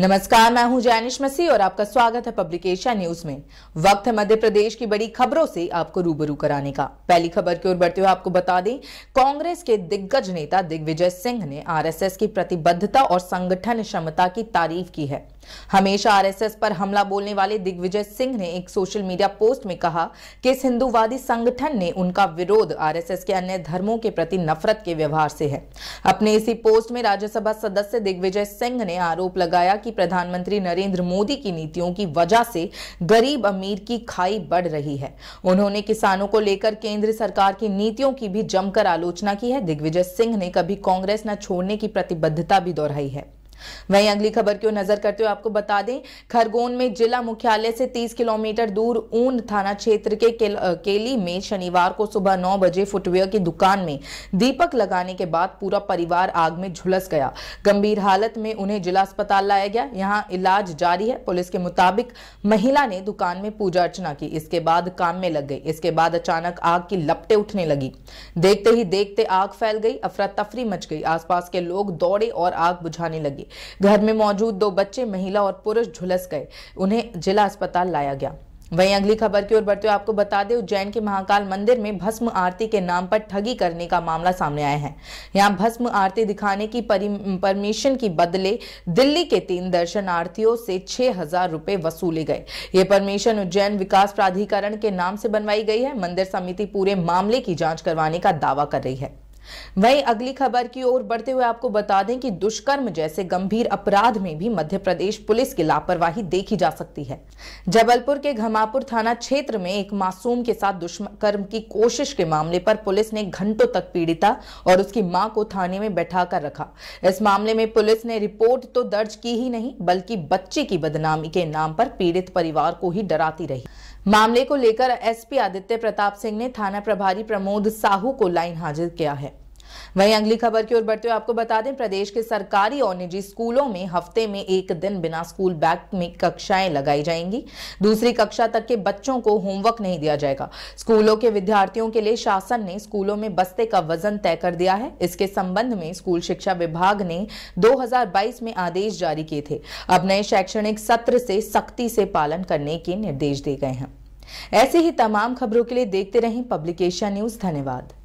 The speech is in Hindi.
नमस्कार मैं हूं जैनिश मसीह और आपका स्वागत है पब्लिकेशन न्यूज में वक्त है मध्य प्रदेश की बड़ी खबरों से आपको रूबरू कराने का पहली खबर की ओर बढ़ते हुए आपको बता दें कांग्रेस के दिग्गज नेता दिग्विजय सिंह ने आरएसएस की प्रतिबद्धता और संगठन क्षमता की तारीफ की है हमेशा आरएसएस पर हमला बोलने वाले दिग्विजय सिंह ने एक सोशल मीडिया पोस्ट में कहा कि इस हिंदूवादी संगठन ने उनका विरोध आरएसएस के अन्य धर्मों के प्रति नफरत के व्यवहार से है अपने इसी पोस्ट में राज्यसभा सदस्य दिग्विजय सिंह ने आरोप लगाया कि प्रधानमंत्री नरेंद्र मोदी की नीतियों की वजह से गरीब अमीर की खाई बढ़ रही है उन्होंने किसानों को लेकर केंद्र सरकार की नीतियों की भी जमकर आलोचना की है दिग्विजय सिंह ने कभी कांग्रेस न छोड़ने की प्रतिबद्धता भी दोहराई है वहीं अगली खबर की ओर नजर करते हुए आपको बता दें खरगोन में जिला मुख्यालय से 30 किलोमीटर दूर ऊन थाना क्षेत्र के केल, केली में शनिवार को सुबह 9 बजे फुटवेयर की दुकान में दीपक लगाने के बाद पूरा परिवार आग में झुलस गया गंभीर हालत में उन्हें जिला अस्पताल लाया गया यहां इलाज जारी है पुलिस के मुताबिक महिला ने दुकान में पूजा अर्चना की इसके बाद काम में लग गई इसके बाद अचानक आग की लपटे उठने लगी देखते ही देखते आग फैल गई अफरा तफरी मच गई आसपास के लोग दौड़े और आग बुझाने लगे लगी घर में मौजूद दो बच्चे महिला और पुरुष झुलस गए उन्हें जिला अस्पताल लाया गया वहीं अगली खबर की ओर बढ़ते हुए आपको बता दें उज्जैन के महाकाल मंदिर में भस्म आरती के नाम पर ठगी करने का मामला सामने आया है यहां भस्म आरती दिखाने की परमिशन की बदले दिल्ली के तीन दर्शनार्थियों से छह हजार रुपए वसूले गए ये परमिशन उज्जैन विकास प्राधिकरण के नाम से बनवाई गई है मंदिर समिति पूरे मामले की जांच करवाने का दावा कर रही है वहीं अगली खबर की ओर बढ़ते हुए आपको बता दें कि दुष्कर्म जैसे गंभीर अपराध में भी मध्य प्रदेश पुलिस की लापरवाही देखी जा सकती है जबलपुर के घमापुर थाना क्षेत्र में एक मासूम के साथ दुष्कर्म की कोशिश के मामले पर पुलिस ने घंटों तक पीड़िता और उसकी मां को थाने में बैठा कर रखा इस मामले में पुलिस ने रिपोर्ट तो दर्ज की ही नहीं बल्कि बच्चे की बदनामी के नाम पर पीड़ित परिवार को ही डराती रही मामले को लेकर एसपी आदित्य प्रताप सिंह ने थाना प्रभारी प्रमोद साहू को लाइन हाजिर किया है वहीं अगली खबर की ओर बढ़ते हुए आपको बता दें प्रदेश के सरकारी और निजी स्कूलों में हफ्ते में एक दिन बिना स्कूल बैग में कक्षाएं लगाई जाएंगी दूसरी कक्षा तक के बच्चों को होमवर्क नहीं दिया जाएगा स्कूलों के विद्यार्थियों के लिए शासन ने स्कूलों में बस्ते का वजन तय कर दिया है इसके संबंध में स्कूल शिक्षा विभाग ने दो में आदेश जारी किए थे अब नए शैक्षणिक सत्र से सख्ती से पालन करने के निर्देश दिए गए हैं ऐसे ही तमाम खबरों के लिए देखते रहें पब्लिकेशन न्यूज धन्यवाद